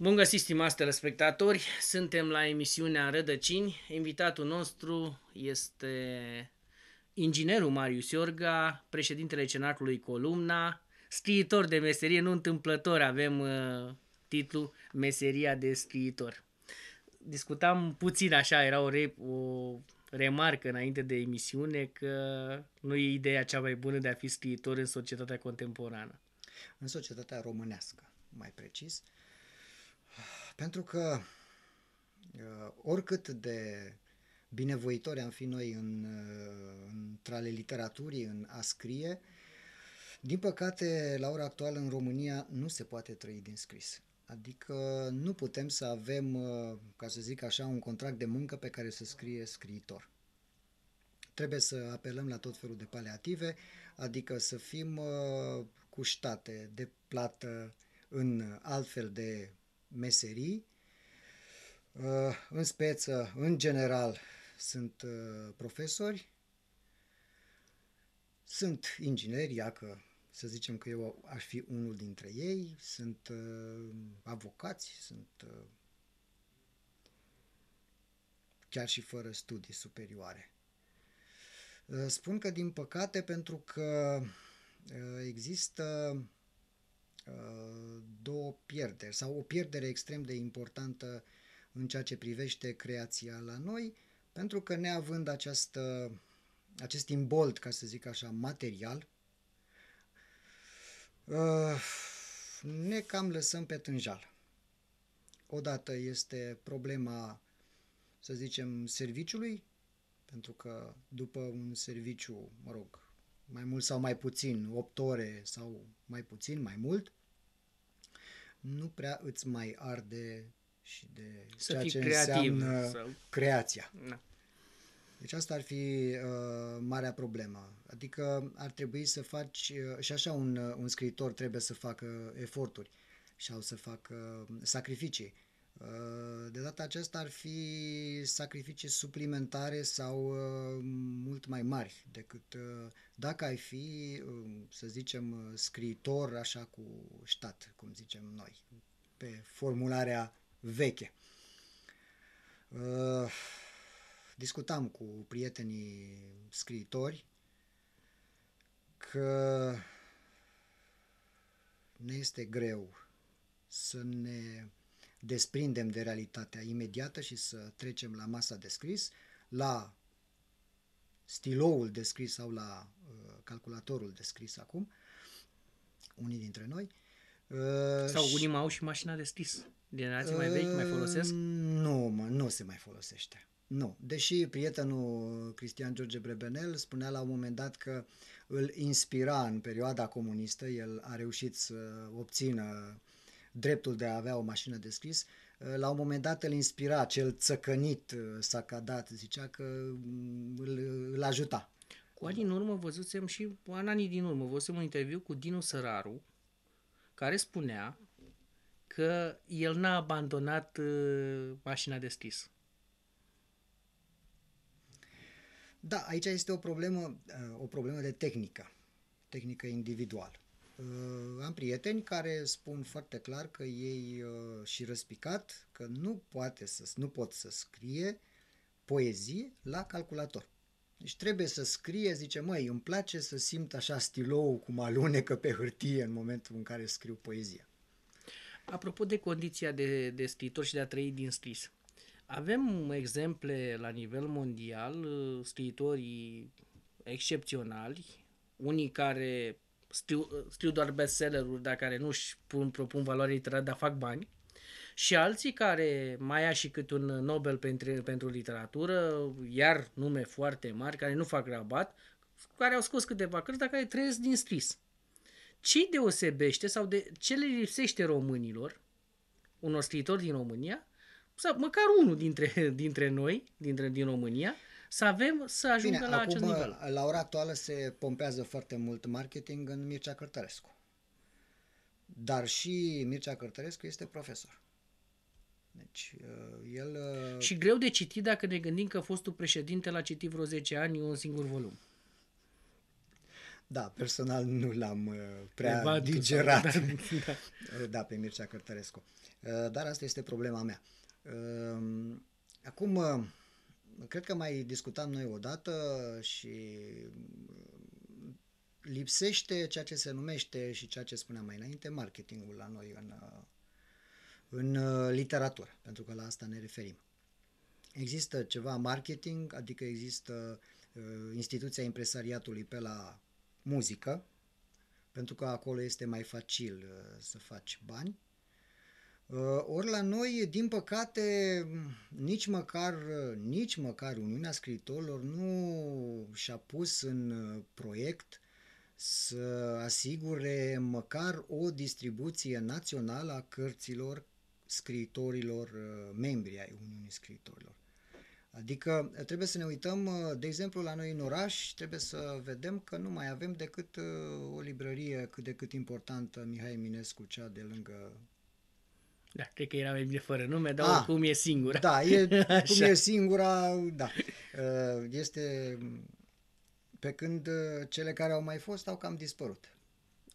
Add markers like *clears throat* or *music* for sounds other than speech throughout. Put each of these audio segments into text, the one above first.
Bun găsit, stimați telespectatori! Suntem la emisiunea Rădăcini. Invitatul nostru este inginerul Marius Iorga, președintele Cenaclului Columna, scriitor de meserie, nu întâmplător avem uh, titlul Meseria de scriitor. Discutam puțin așa, era o, re- o remarcă înainte de emisiune că nu e ideea cea mai bună de a fi scriitor în societatea contemporană. În societatea românească, mai precis. Uh, pentru că uh, oricât de binevoitori am fi noi în, uh, în trale literaturii, în a scrie, din păcate, la ora actuală în România nu se poate trăi din scris. Adică nu putem să avem, uh, ca să zic așa, un contract de muncă pe care să scrie scriitor. Trebuie să apelăm la tot felul de paliative, adică să fim cu ștate de plată în altfel de meserii. Uh, în speță, în general, sunt uh, profesori, sunt ingineri, iacă să zicem că eu aș fi unul dintre ei, sunt uh, avocați, sunt chiar și fără studii superioare. spun că din păcate pentru că există două pierderi sau o pierdere extrem de importantă în ceea ce privește creația la noi, pentru că neavând această, acest imbolt, ca să zic așa, material, uh, ne cam lăsăm pe tânjal. Odată este problema, să zicem, serviciului, pentru că după un serviciu, mă rog, mai mult sau mai puțin, 8 ore sau mai puțin, mai mult, nu prea îți mai arde și de să ceea ce creativ, înseamnă să... creația. Na. Da. Deci asta ar fi uh, marea problemă. Adică ar trebui să faci, uh, și așa un, uh, un scriitor trebuie să facă eforturi și au să facă uh, sacrificii. Uh, Eh, de data aceasta ar fi sacrificii suplimentare sau eh, mult mai mari decât eh, dacă ai fi, să zicem, scriitor așa cu stat, cum zicem noi, pe formularea veche. Discutam cu prietenii scriitori că ne este greu să ne desprindem de realitatea imediată și să trecem la masa de scris, la stiloul de scris sau la uh, calculatorul de scris acum, unii dintre noi. Uh, sau unii mai au și mașina de scris. Generații uh, mai vechi mai folosesc? Uh, nu, mă, nu se mai folosește. Nu. Deși prietenul Cristian George Brebenel spunea la un moment dat că îl inspira în perioada comunistă, el a reușit să obțină dreptul de a avea o mașină de scris, uh, la un moment dat îl inspira, cel țăcănit uh, s-a cadat, zicea că mm, îl, îl ajuta. Cu ani în urmă văzusem și, anii din urmă, văzusem un interviu cu Dinu Săraru, care spunea că el n-a abandonat uh, mașina de scris. Da, aici este o problemă, o problemă de tehnică, tehnică individuală. Uh, am prieteni care spun foarte clar că ei uh, și răspicat că nu, poate să, nu pot să scrie poezie la calculator. Deci trebuie să scrie, zice, măi, îmi place să simt așa stilou cum alunecă pe hârtie în momentul în care scriu poezia. Apropo de condiția de, de scriitor și de a trăi din scris, avem exemple la nivel mondial, uh, scritorii excepționali, unii care știu, știu doar bestseller-uri, dar care nu-și pun, propun valoare literară, dar fac bani. Și alții care mai ia și cât un Nobel pentru, pentru literatură, iar nume foarte mari, care nu fac rabat, care au scos câteva cărți, dar care trăiesc din scris. Ce deosebește sau de ce le lipsește românilor, unor scriitori din România, sau măcar unul dintre, dintre noi, dintre, din România, să avem să ajungă Bine, la acum, acest nivel. La ora actuală se pompează foarte mult marketing în Mircea Cărtărescu. Dar și Mircea Cărtărescu este profesor. Deci, uh, el... Uh, și greu de citit dacă ne gândim că fostul președinte l-a citit vreo 10 ani un singur volum. Da, personal nu l-am uh, prea Evad, digerat. *laughs* Da, da. *laughs* da, pe Mircea Cărtărescu. Dar asta este problema mea. Um, acum, cred că mai discutam noi odată și lipsește ceea ce se numește și ceea ce spuneam mai înainte, marketingul la noi în, în uh, literatură, pentru că la asta ne referim. Există ceva marketing, adică există uh, instituția impresariatului pe la muzică, pentru că acolo este mai facil uh, să faci bani Uh, ori la noi, din păcate, nici măcar, nici măcar Uniunea Scriitorilor nu și-a pus în uh, proiect să asigure măcar o distribuție națională a cărților scriitorilor uh, membri ai Uniunii Scriitorilor. Adică trebuie să ne uităm, de exemplu, la noi în oraș, trebuie să vedem că nu mai avem decât o librărie cât de cât importantă, Mihai Minescu, cea de lângă da, cred că era mai bine fără nume, dar A, ah, oricum e singura. Da, e, *laughs* cum e singura, da. Uh, este pe când uh, cele care au mai fost au cam dispărut.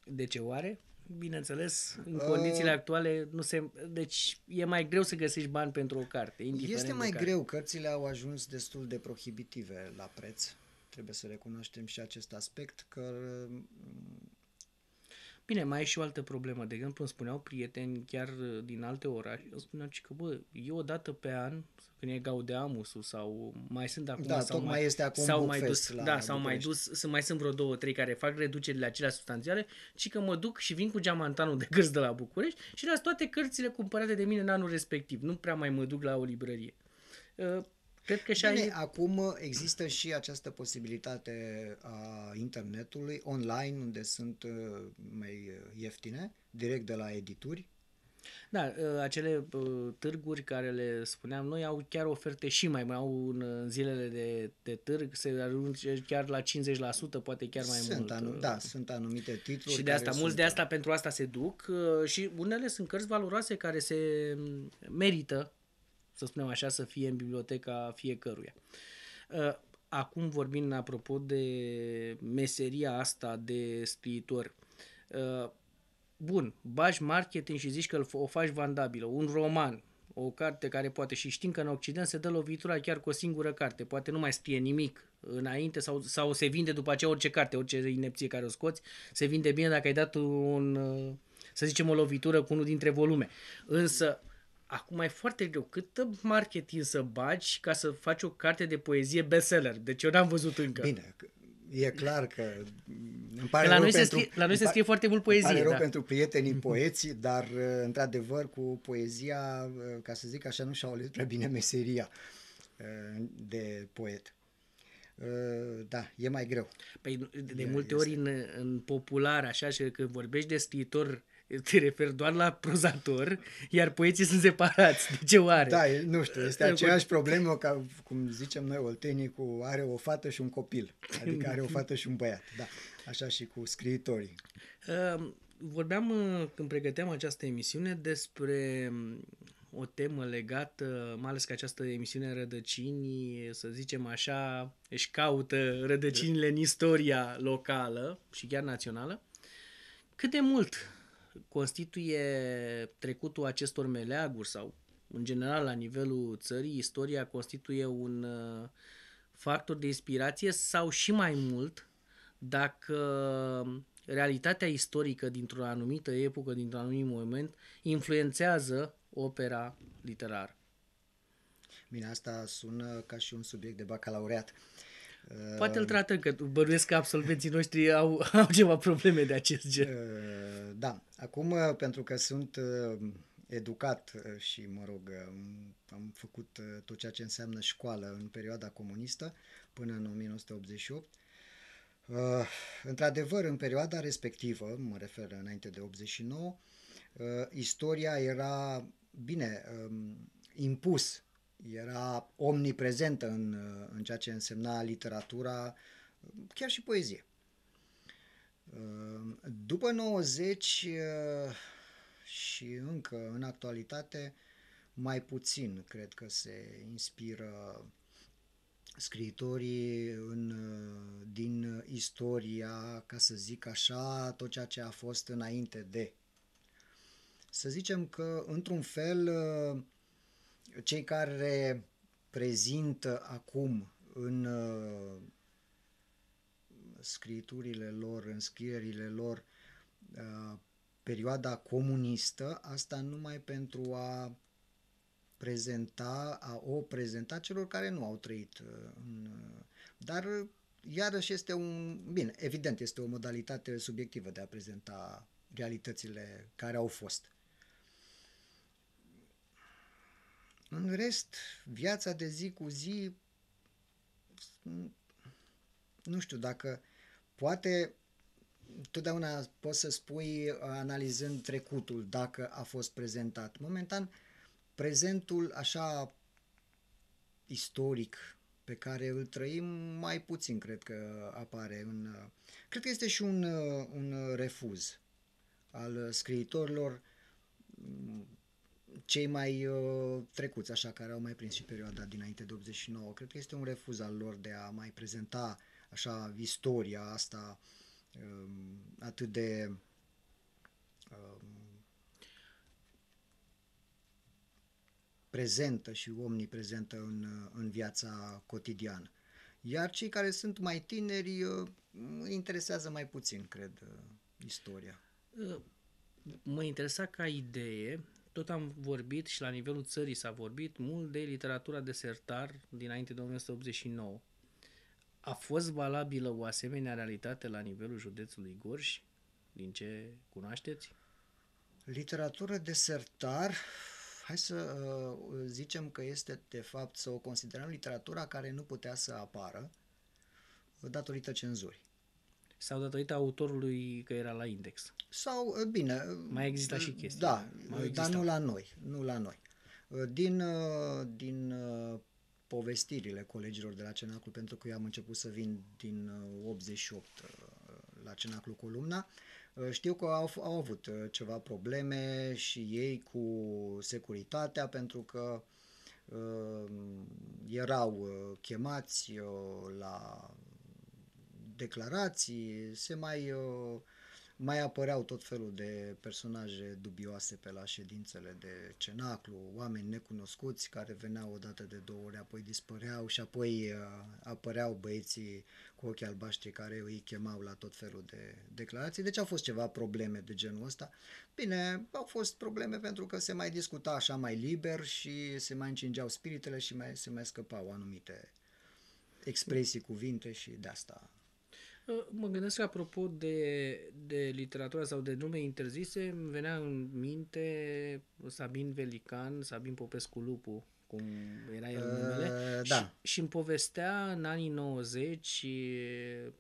De ce oare? Bineînțeles, în condițiile uh, actuale nu se deci e mai greu să găsești bani pentru o carte, Este mai care. greu, cărțile au ajuns destul de prohibitive la preț. Trebuie să recunoaștem și acest aspect că uh, Bine, mai e și o altă problemă. De exemplu, îmi spuneau prieteni chiar uh, din alte orașe, îmi spuneau că, bă, eu o dată pe an, când e Gaudeamusul sau mai sunt acum, da, sau mai, este acum sau mai dus, la da, sau mai dus, sunt, mai sunt vreo două, trei care fac reducerile acelea substanțiale, ci că mă duc și vin cu geamantanul de cărți de la București și las toate cărțile cumpărate de mine în anul respectiv. Nu prea mai mă duc la o librărie. Uh, Cred că și Bine, ai... acum există și această posibilitate a internetului online, unde sunt uh, mai uh, ieftine, direct de la edituri. Da, uh, acele târguri care le spuneam noi au chiar oferte și mai mult, au în zilele de, de târg, se ajunge chiar la 50%, poate chiar mai sunt mult. Anu- da, sunt anumite titluri. Și de asta, mulți de asta, pentru asta se duc și unele sunt cărți valoroase care se mm, merită să spunem așa, să fie în biblioteca fiecăruia. Uh, acum vorbim apropo de meseria asta de scriitor. Uh, bun, bagi marketing și zici că o faci vandabilă, un roman, o carte care poate și știm că în Occident se dă lovitura chiar cu o singură carte, poate nu mai scrie nimic înainte sau, sau se vinde după aceea orice carte, orice inepție care o scoți, se vinde bine dacă ai dat un, uh, să zicem, o lovitură cu unul dintre volume. Însă, Acum e foarte greu. Cât marketing să bagi ca să faci o carte de poezie bestseller? Deci eu n-am văzut încă. Bine, e clar că îmi pare la noi, se pentru, scrie, la noi se scrie foarte mult poezie. Îmi pare rău da. pentru prietenii mhm. poeți, dar uh, într-adevăr cu poezia, uh, ca să zic așa, nu și-au ales prea bine meseria uh, de poet. Da, e mai greu. Păi de multe este. ori în, în popular, așa, și când vorbești de scriitor te refer doar la prozator, iar poeții sunt separați. De ce oare? Da, nu știu, este *laughs* aceeași problemă ca, cum zicem noi, oltenii cu are o fată și un copil. Adică are o fată și un băiat, da. Așa și cu scriitorii. Vorbeam uh, când pregăteam această emisiune despre um, o temă legată, mai ales că această emisiune Rădăcini, să zicem așa, își caută rădăcinile în istoria locală și chiar națională. Cât de mult constituie trecutul acestor meleaguri sau, în general, la nivelul țării, istoria constituie un uh, factor de inspirație sau și mai mult dacă um, realitatea istorică dintr-o anumită epocă, dintr-un anumit moment, influențează opera literară. Bine, asta sună ca și un subiect de bacalaureat. Uh, Poate îl tratăm, că bănuiesc că absolvenții noștri au, *laughs* au ceva probleme de acest gen. Ă, da. Acum, ă, pentru că sunt ă, educat și, mă rog, am făcut tot ceea ce înseamnă școală în perioada comunistă până în 1988, într-adevăr, în perioada respectivă, mă refer înainte de 89, istoria era, bine, impus era omniprezentă în, în ceea ce însemna literatura, chiar și poezie. Ehm, după 90 eh, și încă în actualitate, mai puțin cred că se inspiră scriitorii în, eh, din istoria, ca să zic așa, tot ceea ce a fost înainte de. Să zicem că, într-un fel, eh, cei care prezintă acum în uh, scriturile lor, în scrierile lor, uh, perioada comunistă, asta numai pentru a prezenta, a o prezenta celor care nu au trăit. Uh, în, uh, dar uh, iarăși este un, bine, evident, este o modalitate subiectivă de a prezenta realitățile care au fost. În rest, viața de zi cu zi, nu știu dacă poate totdeauna poți să spui analizând trecutul dacă a fost prezentat. Momentan, prezentul așa istoric pe care îl trăim mai puțin cred că apare în... Cred că este și un, un refuz al scriitorilor cei mai uh, trecuți, așa, care au mai prins și perioada dinainte de 89. Cred că este un refuz al lor de a mai prezenta așa istoria asta um, atât de Um, prezentă și omniprezentă în, uh, în viața cotidiană. Iar cei care sunt mai tineri uh, interesează mai puțin, cred, uh, istoria. Mă interesa ca idee tot am vorbit și la nivelul țării s-a vorbit mult de literatura de sertar dinainte de 1989. A fost valabilă o asemenea realitate la nivelul județului Gorj, din ce cunoașteți? Literatura de sertar, hai să uh, zicem că este de fapt să o considerăm literatura care nu putea să apară datorită cenzurii sau datorită autorului că era la index. Sau, ă, bine... Ă, Mai există și chestii. Da, ă, dar nu la noi, nu la noi. Din, din povestirile colegilor de la Cenaclu, pentru că eu am început să vin din 88 la Cenaclu Columna, știu că au, au avut ceva probleme și ei cu securitatea, pentru că erau chemați la declarații, se mai, uh, mai apăreau tot felul de personaje dubioase pe la ședințele de cenaclu, oameni necunoscuți care veneau odată de două ori, apoi dispăreau și apoi uh, apăreau băieții cu ochii albaștri care îi chemau la tot felul de declarații. Deci au fost ceva probleme de genul ăsta. Bine, au fost probleme pentru că se mai discuta așa mai liber și se mai încingeau spiritele și mai, se mai scăpau anumite expresii, cuvinte și de asta Mă gândesc apropo de, de literatura sau de nume interzise, îmi venea în minte Sabin Velican, Sabin Popescu Lupu, cum era el uh, numele. Da. Și, și îmi povestea în anii 90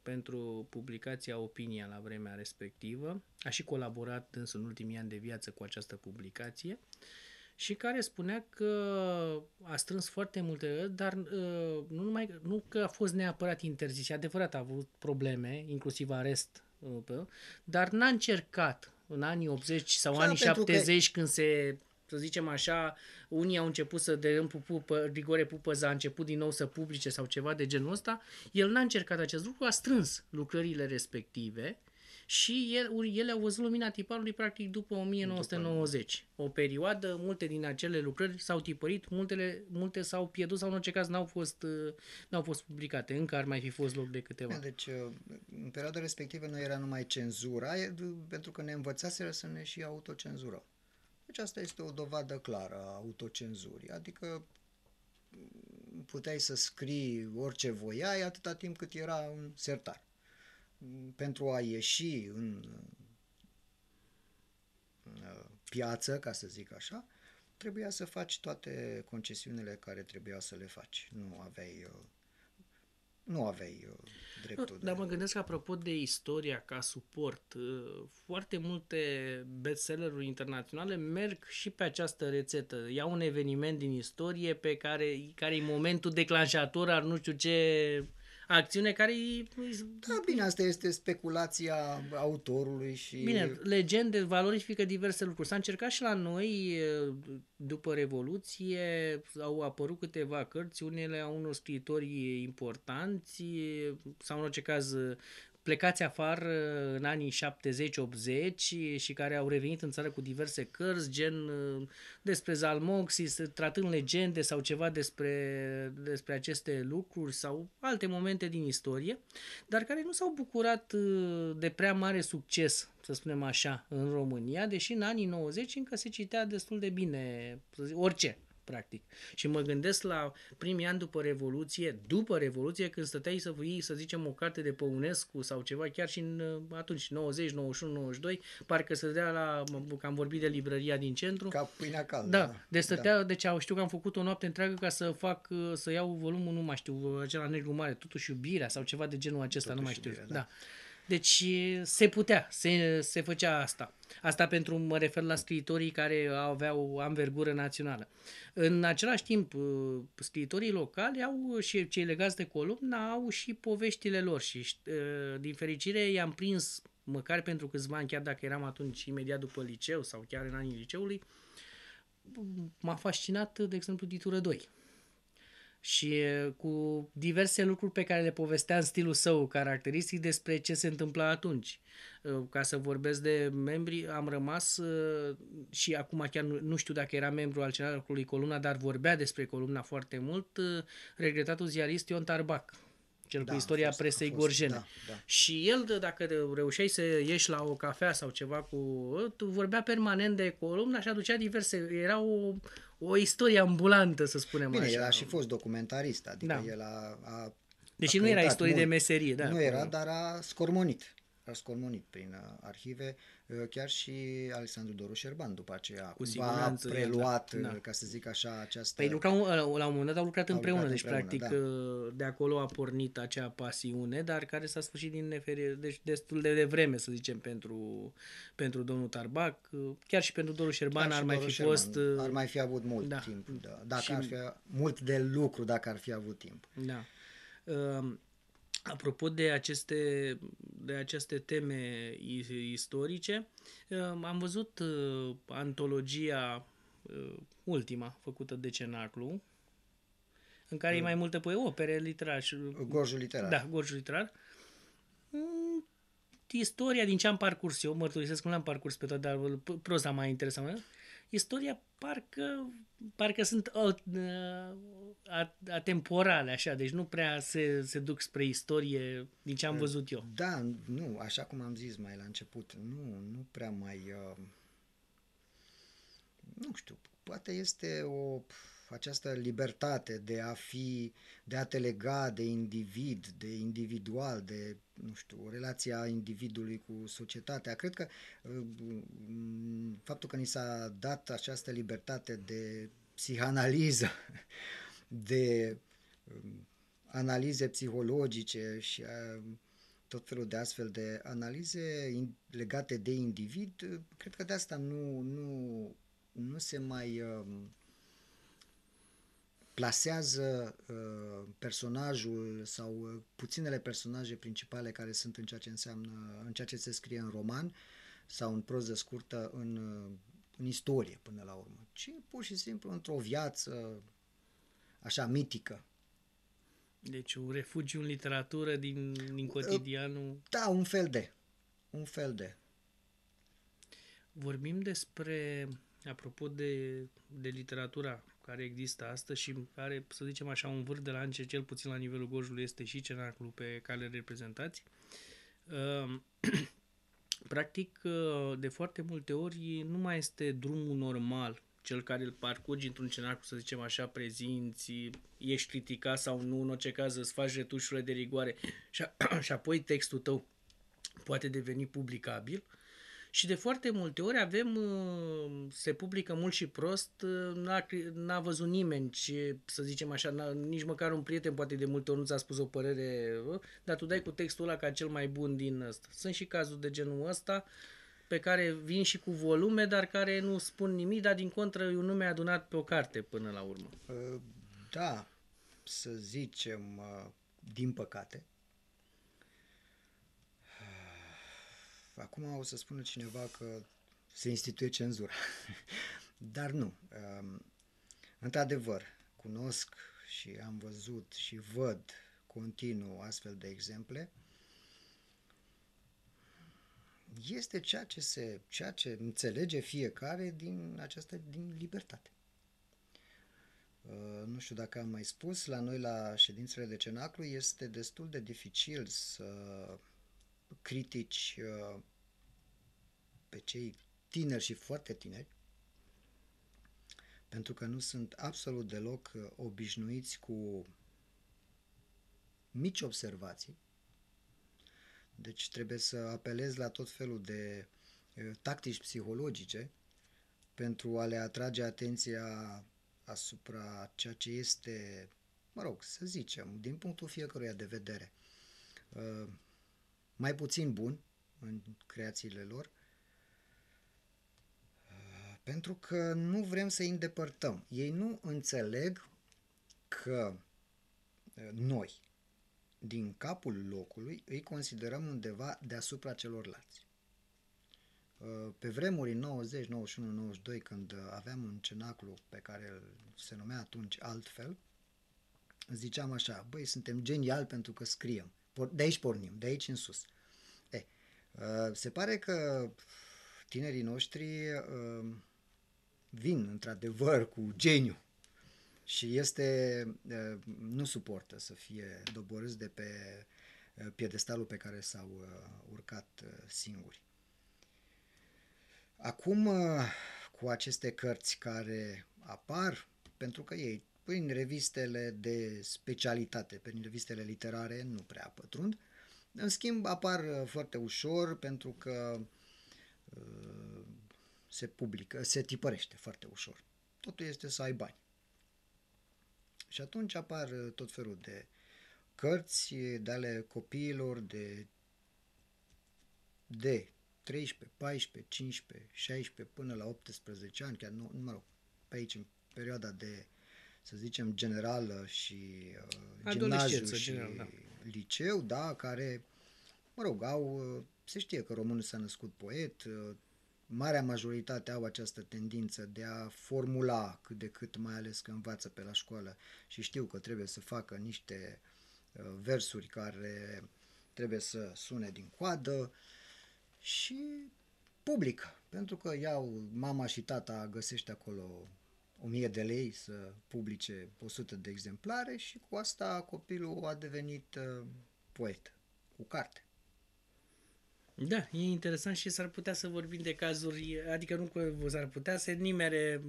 pentru publicația Opinia la vremea respectivă. A și colaborat însă în ultimii ani de viață cu această publicație. Uh, și care spunea că a strâns foarte multe, dar uh, nu, numai, nu că a fost neapărat interzis, e adevărat a avut probleme, inclusiv arest, uh, dar n-a încercat în anii 80 sau Clar, anii 70 că... când se să zicem așa, unii au început să, de rând, pupă, Grigore Pupăza a început din nou să publice sau ceva de genul ăsta, el n-a încercat acest lucru, a strâns lucrările respective, și el, ele au văzut lumina tiparului practic după 1990. O perioadă, multe din acele lucrări s-au tipărit, multele, multe s-au pierdut sau în orice caz n-au fost, uh, n-au fost publicate. Încă ar mai fi fost loc de câteva. Da, deci, uh, în perioada respectivă nu era numai cenzura, pentru că ne învățaseră să ne și autocenzură. Deci asta este o dovadă clară a autocenzurii, adică mm, puteai să scrii orice voiai atâta timp cât era un sertar pentru a ieși în uh, piață, ca să zic așa, trebuia să faci toate concesiunile care trebuia să le faci. Nu aveai uh, nu aveai uh, dreptul. Nu, de... Dar mă gândesc, apropo de istoria ca suport, foarte multe bestselleruri internaționale merg și pe această rețetă. Iau un eveniment din istorie pe care, care e momentul declanșator al nu știu ce acțiune care e... Da, bine, asta este speculația autorului și... Bine, legende valorifică diverse lucruri. S-a încercat și la noi, după Revoluție, au apărut câteva cărți, unele au unor scriitori importanți, sau în orice caz plecați afară în anii 70-80 și care au revenit în țară cu diverse cărți, gen uh, despre Zalmoxis, tratând legende sau ceva despre, despre aceste lucruri sau alte momente din istorie, dar care nu s-au bucurat uh, de prea mare succes, să spunem așa, în România, deși în anii 90 încă se citea destul de bine, să zic, orice practic. Și mă gândesc la primii ani după Revoluție, după Revoluție, când stăteai să iei, să zicem, o carte de pe UNESCO sau ceva, chiar și în, uh, atunci, 90, 91, 92, parcă se dea la, că am vorbit de librăria din centru. Ca pâinea caldă. Da, de stătea, da. deci, deci știu că am făcut o noapte întreagă ca să fac, uh, să iau volumul, nu mai știu, acela negru mare, totuși iubirea sau ceva de genul acesta, totuși nu mai știu. Iubirea, da. da. Deci se putea, se, se făcea asta. Asta pentru, mă refer la scriitorii care aveau anvergură națională. În același timp, scriitorii locali au și cei legați de columna au și poveștile lor și din fericire i-am prins măcar pentru câțiva ani, chiar dacă eram atunci imediat după liceu sau chiar în anii liceului, m-a fascinat, de exemplu, Ditură 2 și cu diverse lucruri pe care le povestea în stilul său caracteristic despre ce se întâmpla atunci. Ca să vorbesc de membri, am rămas și acum chiar nu știu dacă era membru al cenarului Columna, dar vorbea despre columna foarte mult, regretatul ziarist Ion Tarbac, cel da, cu istoria fost, presei fost, gorjene. Da, da. Și el, dacă reușeai să ieși la o cafea sau ceva cu... Ă, tu vorbea permanent de columna și aducea diverse... Era o, o istorie ambulantă, să spunem Bine, așa. el a și fost documentarist, adică da. el a, a deci a nu era istorie mult. de meserie, da. Nu era, dar a scormonit a scormonit prin uh, arhive, uh, chiar și Alexandru Doru Șerban după aceea Cu a preluat, exact, uh, da. ca să zic așa, această... Păi lucrau, la un moment dat au lucrat au împreună, lucrat deci împreună, practic da. de acolo a pornit acea pasiune, dar care s-a sfârșit din neferire, deci destul de devreme, să zicem, pentru, pentru domnul Tarbac, chiar și pentru Doru Șerban chiar ar mai Doru fi Șerban. fost... Ar mai fi avut mult da. timp, da. dacă și... ar fi, mult de lucru dacă ar fi avut timp. Da. Uh, Apropo de aceste, de aceste teme istorice, um, am văzut uh, antologia uh, ultima făcută de Cenaclu, în care mm. e mai multe pe opere literar. Gorjul literar. Da, gorjul literar. Mm, istoria din ce am parcurs eu, mărturisesc că nu l-am parcurs pe toate, dar proza m-a interesat istoria parcă, parcă sunt uh, atemporale, așa, deci nu prea se, se duc spre istorie din ce am uh, văzut eu. Da, nu, așa cum am zis mai la început, nu, nu prea mai... Uh, nu știu, poate este o... Pf, această libertate de a fi, de a te lega de individ, de individual, de, nu știu, relația individului cu societatea. Cred că uh, faptul că ni s-a dat această libertate de psihanaliză, *laughs* de uh, analize psihologice și uh, tot felul de astfel de analize legate de individ, cred că de asta nu, nu, nu se mai plasează uh, personajul sau uh, puținele personaje principale care sunt în ceea ce înseamnă, în ceea ce se scrie în roman sau în proză scurtă în, uh, în istorie până la urmă, ci pur și simplu într-o viață așa mitică. Deci un refugiu în literatură din, din uh, cotidianul... Da, un fel de. Un fel de. Vorbim despre apropo de, de literatura care există astăzi și care, să zicem așa, un vârf de la ance, cel puțin la nivelul Gojului, este și cenaclul pe care le reprezentați. Ehm, *clears throat* practic, ă, de foarte multe ori, nu mai este drumul normal cel care îl parcurgi într-un cenaclu, să zicem așa, prezinți, ești criticat sau nu, în orice caz îți faci retușurile de rigoare și, a, *clears throat* și apoi textul tău poate deveni publicabil uh, și de foarte multe ori avem, uh, se publică mult și prost, uh, n-a, n-a văzut nimeni ce, să zicem așa, nici măcar un prieten poate de multe ori nu ți-a spus o părere, uh, dar tu dai cu textul ăla ca cel mai bun din ăsta. Sunt și cazuri de genul ăsta, pe care vin și cu volume, dar care nu spun nimic, dar din contră e un nume adunat pe o carte până la urmă. Da, să zicem, din păcate, acum o să spună cineva că se instituie cenzura. *laughs* Dar nu. Um, într-adevăr, cunosc și am văzut și văd continuu astfel de exemple. Este ceea ce, se, ceea ce înțelege fiecare din această din libertate. Uh, nu știu dacă am mai spus, la noi la ședințele de cenaclu este destul de dificil să critici uh, pe cei tineri și foarte tineri, pentru că nu sunt absolut deloc uh, obișnuiți cu mici observații. Deci trebuie să apelez la tot felul de uh, tactici psihologice pentru a le atrage atenția asupra ceea ce este, mă rog, să zicem, din punctul fiecăruia de vedere, mai puțin buni în creațiile lor, pentru că nu vrem să îi îndepărtăm. Ei nu înțeleg că uh, noi, din capul locului, îi considerăm undeva deasupra celorlalți. Uh, pe vremuri 90, 91, 92, când aveam un cenaclu pe care se numea atunci altfel, ziceam așa, băi, suntem geniali pentru că scriem. De aici pornim, de aici în sus. E, uh, se pare că tinerii noștri uh, vin într-adevăr cu geniu și este, uh, nu suportă să fie doborâți de pe piedestalul pe care s-au urcat singuri. Acum, cu aceste cărți care apar, pentru că ei prin revistele de specialitate, prin revistele literare nu prea pătrund. În schimb, apar uh, foarte ușor pentru că uh, se publică, se tipărește foarte ușor. Totul este să ai bani. Și atunci apar uh, tot felul de cărți de ale copiilor de de 13, 14, 15, 16 până la 18 ani, chiar nu, mă rog, pe aici în perioada de să zicem, generală și uh, gimnaziu și general, da. liceu, da, care, mă rog, au, uh, se știe că românul s-a născut poet, uh, marea majoritate au această tendință de a formula cât de cât, mai ales că învață pe la școală și știu că trebuie să facă niște uh, versuri care trebuie să sune din coadă și public, pentru că iau mama și tata găsește acolo 1000 de lei să publice 100 de exemplare și cu asta copilul a devenit uh, poet cu carte. Da, e interesant și s-ar putea să vorbim de cazuri, adică nu că s-ar putea să nimere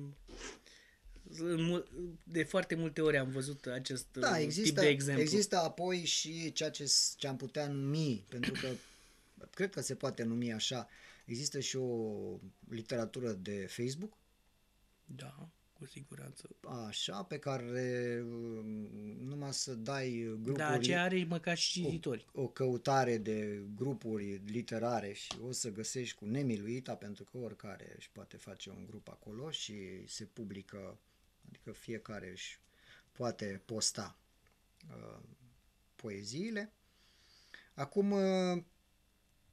de foarte multe ori am văzut acest da, uh, există, tip de exemplu. Există apoi și ceea ce, ce am putea numi, pentru că *coughs* cred că se poate numi așa, există și o literatură de Facebook, da cu siguranță. Așa, pe care um, numai să dai grupuri... Da, ce are măcar și cititori. O, o căutare de grupuri literare și o să găsești cu nemiluita, pentru că oricare își poate face un grup acolo și se publică, adică fiecare își poate posta uh, poeziile. Acum, uh,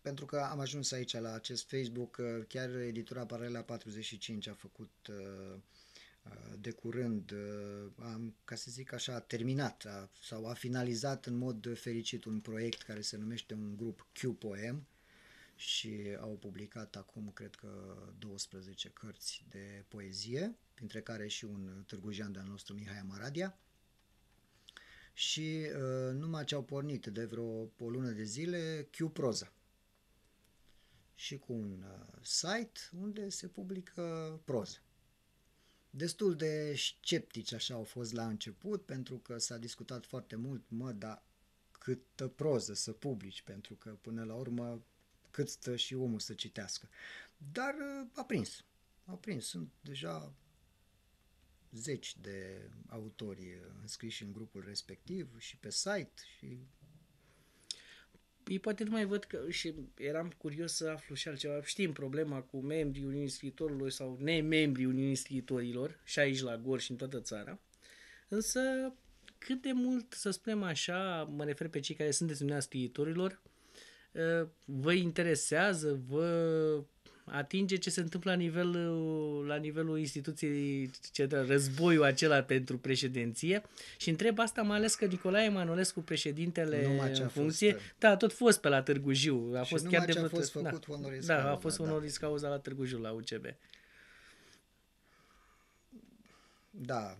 pentru că am ajuns aici la acest Facebook, uh, chiar editura Paralela 45 a făcut uh, Uh, de curând uh, am, ca să zic așa, terminat a, sau a finalizat în mod fericit un proiect care se numește un grup Q-Poem și au publicat acum, cred că, 12 cărți de poezie, printre care și un târgujean de-al nostru, Mihai Amaradia. Și uh, numai ce au pornit de vreo o lună de zile, Q-Proza și cu un uh, site unde se publică proză destul de sceptici așa au fost la început, pentru că s-a discutat foarte mult, mă, dar câtă proză să publici, pentru că până la urmă cât stă și omul să citească. Dar uh, a prins, a prins, sunt deja zeci de autori uh, înscriși în grupul respectiv și pe site și ei păi, poate nu mai văd că, și eram curios să aflu și altceva. Știm problema cu membrii Uniunii Scriitorilor sau nemembrii Uniunii Scriitorilor și aici la Gor și în toată țara. Însă cât de mult, să spunem așa, mă refer pe cei care sunteți Uniunea Scriitorilor, ă, vă interesează, vă atinge ce se întâmplă la, nivel, uh, la nivelul instituției centrale, războiul acela pentru președinție și întreb asta mai ales că Nicolae Manolescu, președintele în funcție, fost, da, tot fost pe la Târgu Jiu, a fost chiar de da. da, a fost făcut da, onoris da, cauza, a fost onoris da. cauza la Târgu Jiu, la UCB. Da,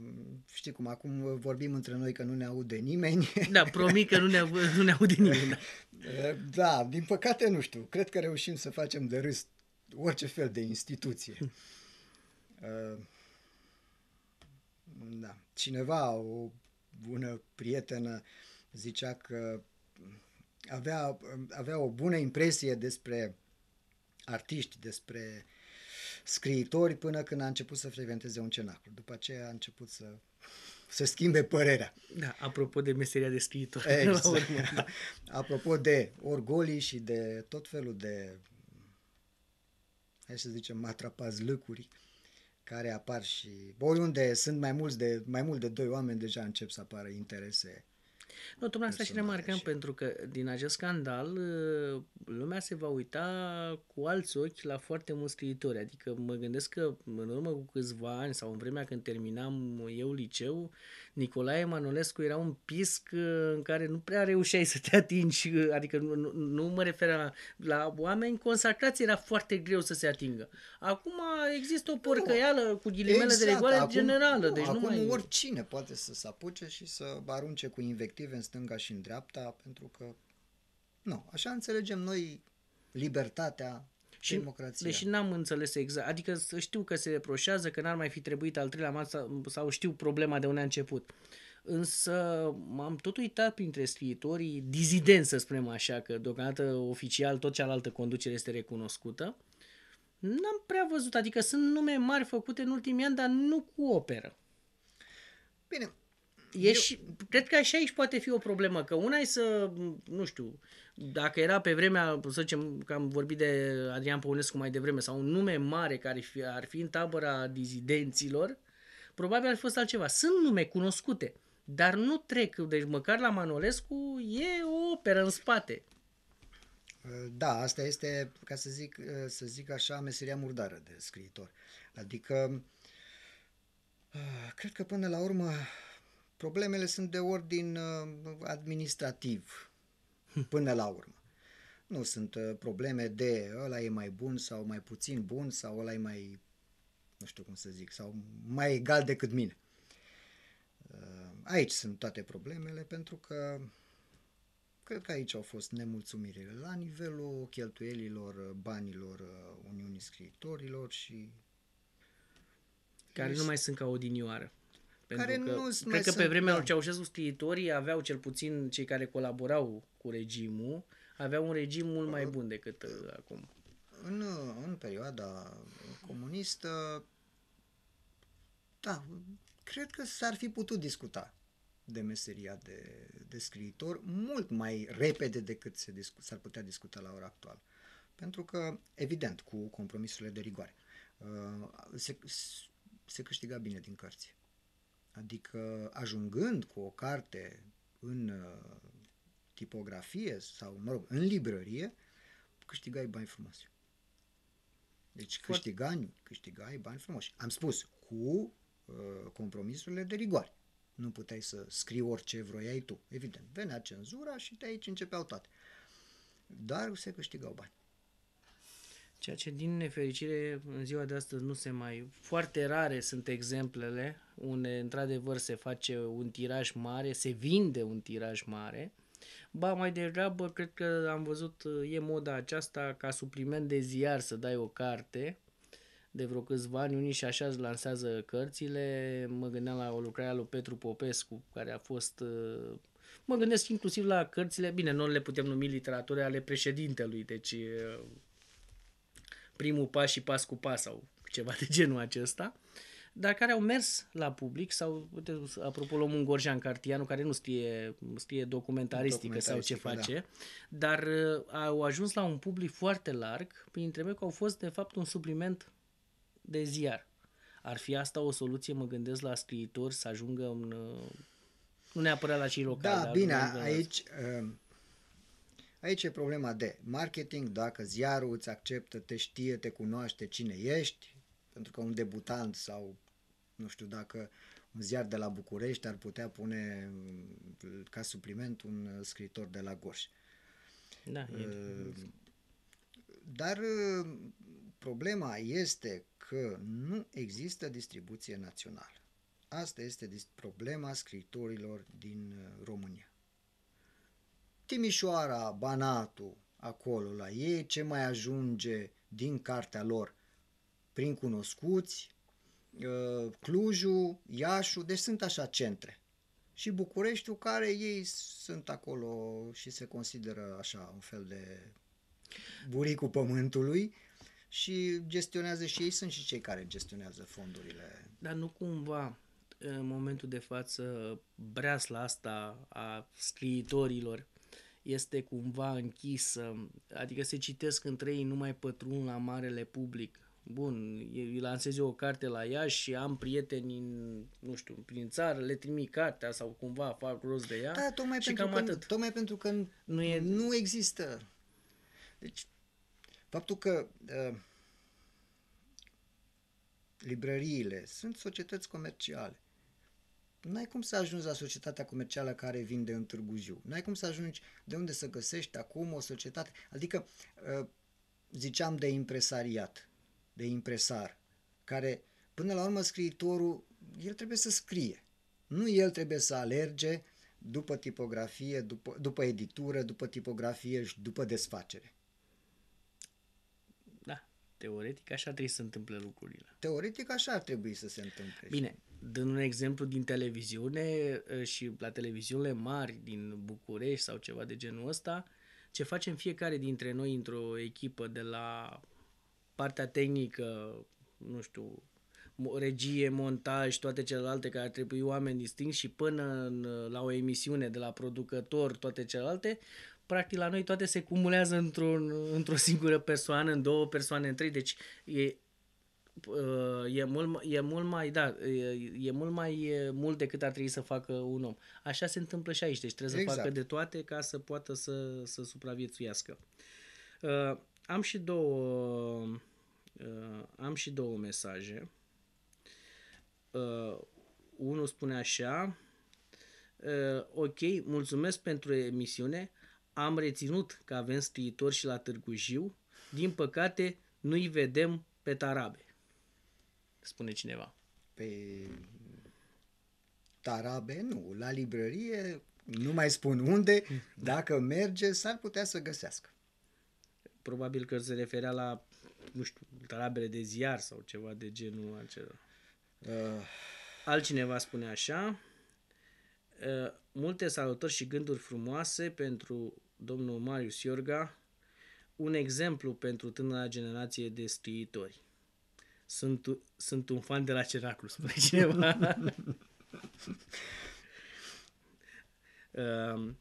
știi cum, acum vorbim între noi că nu ne aude nimeni. *laughs* Da, promit că nu ne, nu ne aude *laughs* nimeni. Da. da, din păcate nu știu, cred că reușim să facem de râs orice fel de instituție. Hm. Uh, da. Cineva, o bună prietenă, zicea că avea, avea o bună impresie despre artiști, despre scriitori până când a început să frecventeze un cenaclu. După aceea a început să să schimbe părerea. Da, apropo de meseria de scriitor. *laughs* Exact. *laughs* Apropo de orgolii și de tot felul de hai să zicem, lăcuri care apar și unde sunt mai, mulți de, mai mult de doi oameni, deja încep să apară interese nu, tocmai asta și remarcăm, și... pentru că din acest scandal uh, lumea se va uita cu alți ochi la foarte mulți scriitori. Adică mă gândesc că în urmă cu câțiva ani sau în vremea când terminam eu liceu, Nicolae Manolescu era un pisc uh, în care nu prea reușeai să te atingi, uh, adică nu, nu, nu mă refer la, la oameni consacrați, era foarte greu să se atingă. Acum există o porcăială cu ghilimele exact, de regoare acum, generală. Nu, deci acum nu mai... oricine poate să se apuce și să arunce cu invective în stânga și în dreapta, pentru că nu, așa înțelegem noi libertatea și democrația. Deși n-am înțeles exact, adică știu că se reproșează că n-ar mai fi trebuit al treilea masă sau știu problema de unde a început. Însă m-am tot uitat printre scriitorii dizidenți, să spunem așa, că deocamdată oficial tot cealaltă conducere este recunoscută. N-am prea văzut, adică sunt nume mari făcute în ultimii ani, dar nu cu operă. Bine, e Eu... Cred că așa aici poate fi o problemă, că una e să, nu știu, dacă era pe vremea, să zicem că am vorbit de Adrian Păunescu mai devreme, sau un nume mare care ar fi, ar fi în tabăra dizidenților, probabil ar fi fost altceva. Sunt nume cunoscute, dar nu trec, deci măcar la Manolescu e o operă în spate. Da, asta este, ca să zic, să zic așa, meseria murdară de scriitor. Adică, ah, cred că până la urmă, Problemele sunt de ordin uh, administrativ până la urmă. Nu sunt uh, probleme de ăla e mai bun sau mai puțin bun sau ăla e mai, nu știu cum să zic, sau mai egal decât mine. Uh, aici sunt toate problemele pentru că cred că aici au fost nemulțumirile la nivelul cheltuielilor, banilor Uniunii Scriitorilor și... Care nu mai sunt ca odinioară. Pentru care că, nu cred mai că sunt, pe vremea da. lui Ceaușescu scriitorii aveau cel puțin cei care colaborau cu regimul, aveau un regim mult mai bun decât uh, acum. În, în perioada comunistă, da, cred că s-ar fi putut discuta de meseria de, de scriitor mult mai repede decât se discu- s-ar putea discuta la ora actuală. Pentru că, evident, cu compromisurile de rigoare, uh, se, se câștiga bine din cărți. Adică ajungând cu o carte în uh, tipografie sau, mă rog, în librărie, câștigai bani frumoși. Deci câștigai, câștigai bani frumoși. Am spus, cu uh, compromisurile de rigoare. Nu puteai să scrii orice vroiai tu. Evident, venea cenzura și de aici începeau toate. Dar se câștigau bani ceea ce din nefericire în ziua de astăzi nu se mai... Foarte rare sunt exemplele unde într-adevăr se face un tiraj mare, se vinde un tiraj mare, Ba, mai degrabă, cred că am văzut, e moda aceasta ca supliment de ziar să dai o carte. De vreo câțiva ani, unii și așa îți lansează cărțile. Mă gândeam la o lucrare a lui Petru Popescu, care a fost... Mă gândesc inclusiv la cărțile, bine, nu le putem numi literaturi ale președintelui, deci primul pas și pas cu pas sau ceva de genul acesta, dar care au mers la public sau, uite, apropo, luăm un Gorjan Cartianu care nu scrie, scrie documentaristică, sau ce face, da. dar uh, au ajuns la un public foarte larg, printre mei că au fost, de fapt, un supliment de ziar. Ar fi asta o soluție, mă gândesc, la scriitori să ajungă în... Uh, nu neapărat la cei locali. Da, bine, aici... Uh Aici e problema de marketing, dacă ziarul îți acceptă, te știe, te cunoaște cine ești, pentru că un debutant sau nu știu dacă un ziar de la București ar putea pune mm, ca supliment un uh, scritor de la Gorj. Da, e... Uh, dar uh, problema este că nu există distribuție națională. Asta este problema scritorilor din România. Timișoara, Banatul, acolo la ei, ce mai ajunge din cartea lor prin cunoscuți, uh, Clujul, Iașu, deci sunt așa centre. Și Bucureștiul, care ei sunt acolo și se consideră așa un fel de buricul pământului și gestionează și ei, sunt și cei care gestionează fondurile. Dar nu cumva în momentul de față breasla asta a scriitorilor este cumva închisă, adică se citesc între ei, nu mai pătrun la marele public. Bun, îi lansez eu o carte la ea și am prieteni, în, nu știu, prin țară, le trimit cartea sau cumva fac rost de ea da, tocmai și pentru cam că, atât. Tocmai pentru că nu, e... nu există. Deci, faptul că uh, librăriile sunt societăți comerciale, N-ai cum să ajungi la societatea comercială care vinde în Târgu Jiu. N-ai cum să ajungi de unde să găsești acum o societate. Adică, uh, ziceam de impresariat, de impresar, care până la urmă scriitorul, el trebuie să scrie. Nu el trebuie să alerge după tipografie, după, după editură, după tipografie și după desfacere. Da, teoretic așa trebuie să se întâmple lucrurile. Teoretic așa ar trebui să se întâmple. Bine, dând un exemplu din televiziune ă, și la televiziunile mari din București sau ceva de genul ăsta, ce facem fiecare dintre noi într-o echipă de la partea tehnică, nu știu, regie, montaj, toate celelalte care ar trebui oameni distinși și până în, la o emisiune de la producător, toate celelalte, practic la noi toate se cumulează într într-o singură persoană, în două persoane, în trei, deci e Uh, e mult, e mult mai, da, e, e mult mai mult decât ar trebui să facă un om. Așa se întâmplă și aici, deci trebuie exact. să facă de toate ca să poată să, să supraviețuiască. Uh, am și două uh, am și două mesaje. Uh, unul spune așa: uh, "Ok, mulțumesc pentru emisiune. Am reținut că avem scriitori și la Târgu Jiu. Din păcate, nu-i vedem pe tarabe." spune cineva. Pe tarabe, nu. La librărie, nu mai spun unde, *laughs* da. dacă merge, s-ar putea să găsească. Probabil că se referea la, nu știu, tarabele de ziar sau ceva de genul acela. Uh. Altcineva spune așa, uh, multe salutări și gânduri frumoase pentru domnul Marius Iorga, un exemplu pentru tânăra generație de scriitori. Sunt, sunt un fan de la Cenaclu, spune cineva. Ehm, uh,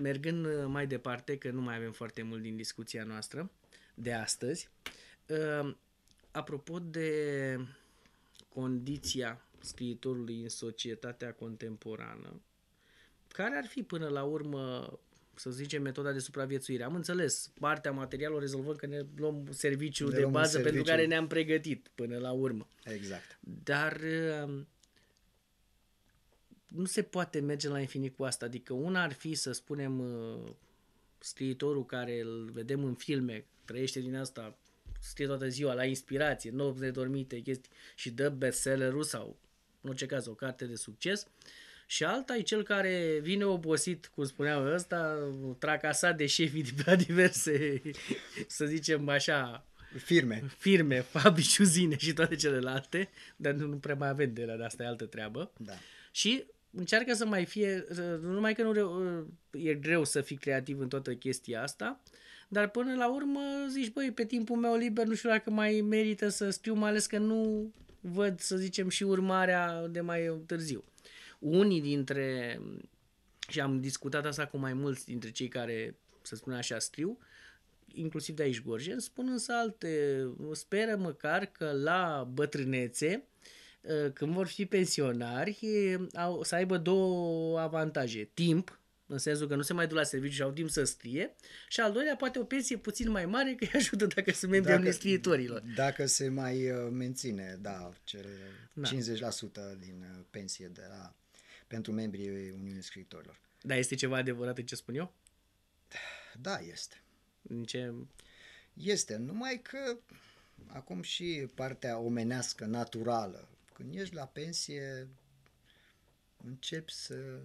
mergând mai departe, că nu mai avem foarte mult din discuția noastră de astăzi, uh, apropo de condiția scriitorului în societatea contemporană, care ar fi până la urmă să zicem, metoda de supraviețuire. Am înțeles, partea materială o rezolvăm că ne luăm serviciul ne de luăm bază serviciu. pentru care ne-am pregătit până la urmă. Exact. Dar um, nu se poate merge la infinit cu asta. Adică una ar fi să spunem uh, scriitorul care îl vedem în filme, trăiește din asta, scrie toată ziua, la inspirație, nopți nedormite, chestii și dă bestseller-ul sau, în orice caz, o carte de succes. Uh, și alta e cel care vine obosit, cum spuneam ăsta, tracasat de șefii de la diverse, să zicem așa, firme, firme fabrici, uzine și toate celelalte, dar nu, nu prea mai avem de la de asta e altă treabă. Da. Și încearcă să mai fie, numai că nu e greu să fii creativ în toată chestia asta, dar până la urmă zici, băi, pe timpul meu liber nu știu dacă mai merită să scriu, mai ales că nu văd, să zicem, și urmarea de mai târziu unii dintre, și am discutat asta cu mai mulți dintre cei care, să spun așa, scriu, inclusiv de aici Gorjen, spun însă alte, speră măcar că la bătrânețe, ă, când vor fi pensionari, au, să aibă două avantaje. Timp, în sensul că nu se mai duc la serviciu și au timp să scrie, și al doilea, poate o pensie puțin mai mare, că îi ajută dacă se membri ai scriitorilor. Dacă se mai ă, menține, da, cel da. 50% din ă, pensie de la pentru membrii Uniunii Scriitorilor. Da, este ceva adevărat în ce spun eu? Da, este. În ce... Este, numai că acum și partea omenească, naturală, când ești la pensie, începi să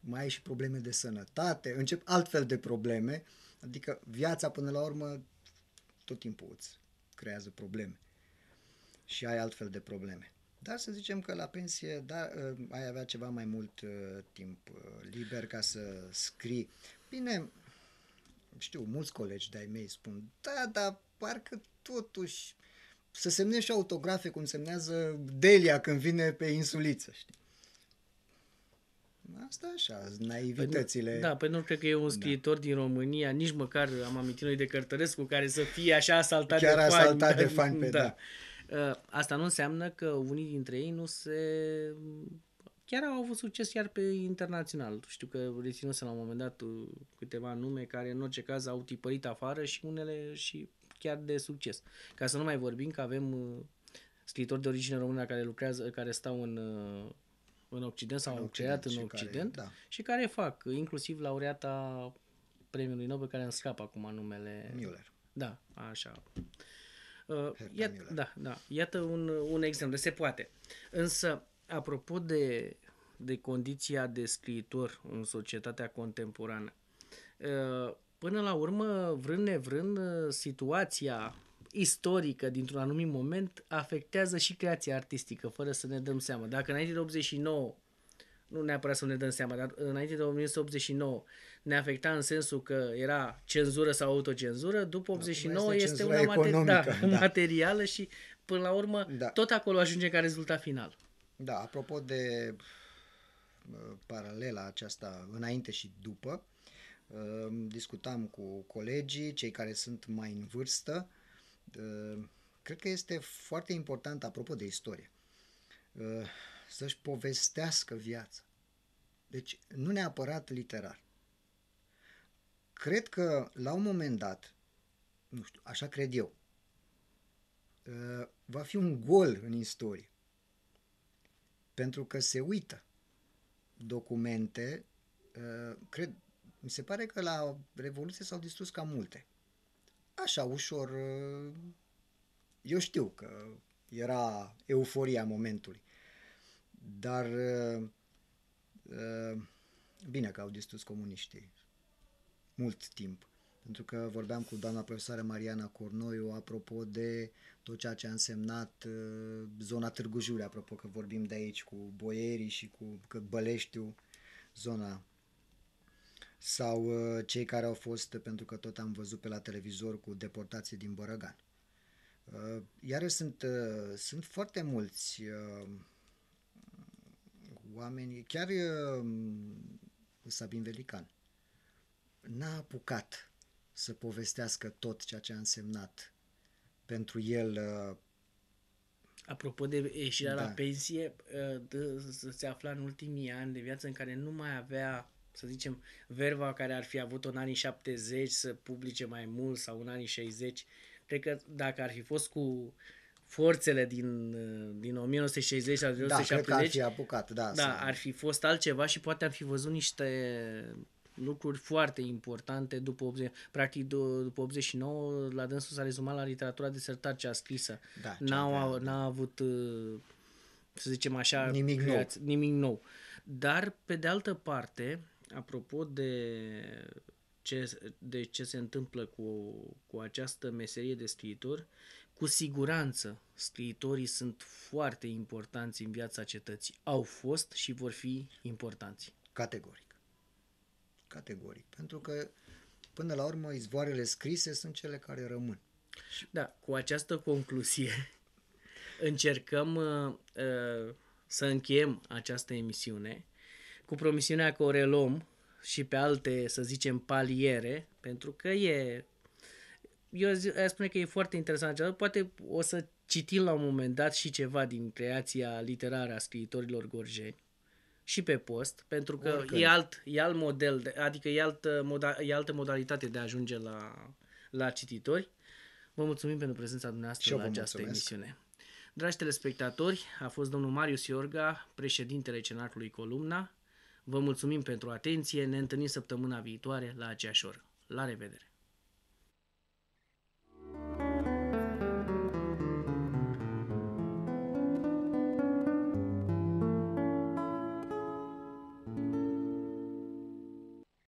mai ai și probleme de sănătate, încep altfel de probleme, adică viața până la urmă tot timpul îți creează probleme și ai altfel de probleme. Dar să zicem că la pensie da, ă, ai avea ceva mai mult uh, timp uh, liber ca să scrii. Bine, știu, mulți colegi de-ai mei spun, da, dar parcă totuși să semnești autografe cum semnează Delia când vine pe insuliță, știi? Asta așa, naivitățile. Păi nu, da, păi nu cred că e un da. scriitor da. din România, nici măcar am amintit noi de Cărtărescu, care să fie așa asaltat Chiar de fani. Chiar asaltat de fani, pe *laughs* da. da. Asta nu înseamnă că unii dintre ei nu se... Chiar au avut succes chiar pe internațional. Știu că reținuse la un moment dat uh, câteva nume care în orice caz au tipărit afară și unele și chiar de succes. Ca să nu mai vorbim că avem uh, scritori de origine română care lucrează, care stau în, uh, în Occident sau în au Occident, creat în Occident care, da. și care fac, inclusiv laureata premiului Nobel care îmi scapă acum numele. Müller. Da, așa. Iată, da, da, iată un, un exemplu, se poate. Însă, apropo de, de condiția de scriitor în societatea contemporană, ă, până la urmă, vrând nevrând, situația istorică dintr-un anumit moment afectează și creația artistică, fără să ne dăm seama. Dacă înainte de 89, nu neapărat să ne dăm seama, dar înainte de 1989, ne afecta în sensul că era cenzură sau autocenzură, după 89 este, este una mater- da, da. materială și până la urmă da. tot acolo ajunge ca rezultat final. Da, apropo de uh, paralela aceasta înainte și după, uh, discutam cu colegii, cei care sunt mai în vârstă, uh, cred că este foarte important, apropo de istorie, să-și povestească viața. Deci, nu neapărat literar cred că la un moment dat, nu știu, așa cred eu, uh, va fi un gol în istorie. Pentru că se uită documente, uh, cred, mi se pare că la Revoluție s-au distrus cam multe. Așa, ușor, uh, eu știu că era euforia momentului. Dar bine că au distrus comuniștii mult timp. Pentru că vorbeam cu doamna profesoară Mariana Cornoiu apropo de tot ceea ce a însemnat uh, zona Târgu Jiule, apropo că vorbim de aici cu boierii și cu că Băleștiu, zona sau uh, cei care au fost, pentru că tot am văzut pe la televizor, cu deportații din Bărăgan. Uh, iar sunt, sunt foarte mulți oameni, chiar Sabin Velican, n-a apucat să povestească tot ceea ce a însemnat pentru el. Uh, Apropo de ieșirea da. la pensie, uh, se afla în ultimii ani de viață în care nu mai avea să zicem, verba care ar fi avut-o în anii 70 să publice mai mult sau în anii 60. Cred că dacă ar fi fost cu forțele din, uh, din 1960 sau 1970, da, cred că ar fi apucat, da. Da, să... ar fi fost altceva și poate ar fi văzut niște lucruri foarte importante după 80, practic după 89 la dânsul s-a rezumat la literatura de sertar a scrisă. Da, n-a, n-a avut uh, să zicem așa nimic creați, nou. nimic nou. Dar pe de altă parte, apropo de ce, de ce se întâmplă cu, cu această meserie de scriitor, cu siguranță scriitorii sunt foarte importanți în viața cetății. Au fost și vor fi importanți. Categoric categoric, pentru că până la urmă izvoarele scrise sunt cele care rămân. Da, cu această concluzie *laughs* încercăm uh, uh, să încheiem această emisiune cu promisiunea că o reluăm și pe alte, să zicem, paliere, pentru că e... Eu aș spune că e foarte interesant. Poate o să citim la un moment dat și ceva din creația literară a scriitorilor gorjeni și pe post, pentru că e alt, e alt model, de, adică e, alt, moda, e altă modalitate de a ajunge la, la cititori. Vă mulțumim pentru prezența dumneavoastră la această mulțumesc. emisiune. Dragi telespectatori, a fost domnul Marius Iorga, președintele Cenacului Columna. Vă mulțumim pentru atenție, ne întâlnim săptămâna viitoare la aceeași oră. La revedere!